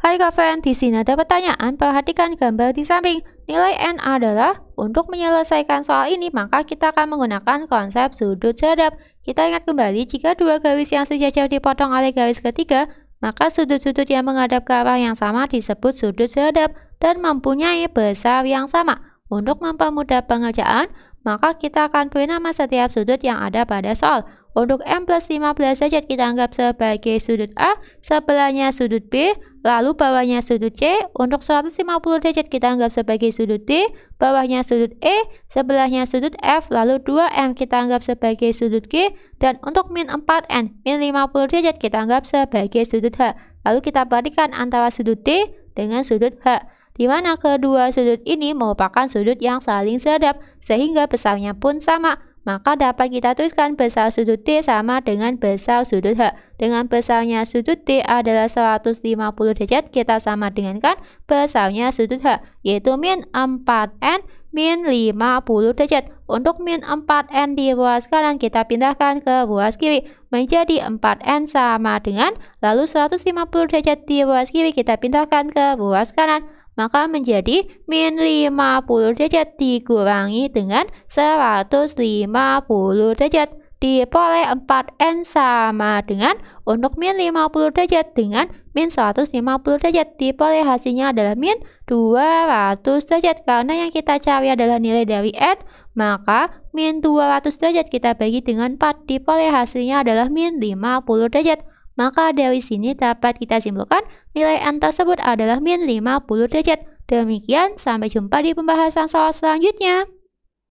Hai Kaven, di sini ada pertanyaan, perhatikan gambar di samping. Nilai N adalah, untuk menyelesaikan soal ini, maka kita akan menggunakan konsep sudut sadap. Kita ingat kembali, jika dua garis yang sejajar dipotong oleh garis ketiga, maka sudut-sudut yang menghadap ke arah yang sama disebut sudut sadap dan mempunyai besar yang sama. Untuk mempermudah pengerjaan, maka kita akan beri nama setiap sudut yang ada pada soal. Untuk M plus 15 saja kita anggap sebagai sudut A, sebelahnya sudut B, Lalu bawahnya sudut C, untuk 150 derajat kita anggap sebagai sudut D, bawahnya sudut E, sebelahnya sudut F, lalu 2M kita anggap sebagai sudut G, dan untuk min 4N, min 50 derajat kita anggap sebagai sudut H. Lalu kita perhatikan antara sudut D dengan sudut H, di mana kedua sudut ini merupakan sudut yang saling sehadap sehingga besarnya pun sama. Maka dapat kita tuliskan besar sudut T sama dengan besar sudut H. Dengan besarnya sudut T adalah 150 derajat, kita sama dengan kan besarnya sudut H, yaitu min 4N min 50 derajat. Untuk min 4N di ruas kanan kita pindahkan ke ruas kiri menjadi 4N sama dengan lalu 150 derajat di ruas kiri kita pindahkan ke ruas kanan maka menjadi min 50 derajat dikurangi dengan 150 derajat diperoleh 4N sama dengan untuk min 50 derajat dengan min 150 derajat diperoleh hasilnya adalah min 200 derajat karena yang kita cari adalah nilai dari N maka min 200 derajat kita bagi dengan 4 diperoleh hasilnya adalah min 50 derajat maka dari sini dapat kita simpulkan nilai N tersebut adalah min 50 derajat. Demikian, sampai jumpa di pembahasan soal selanjutnya.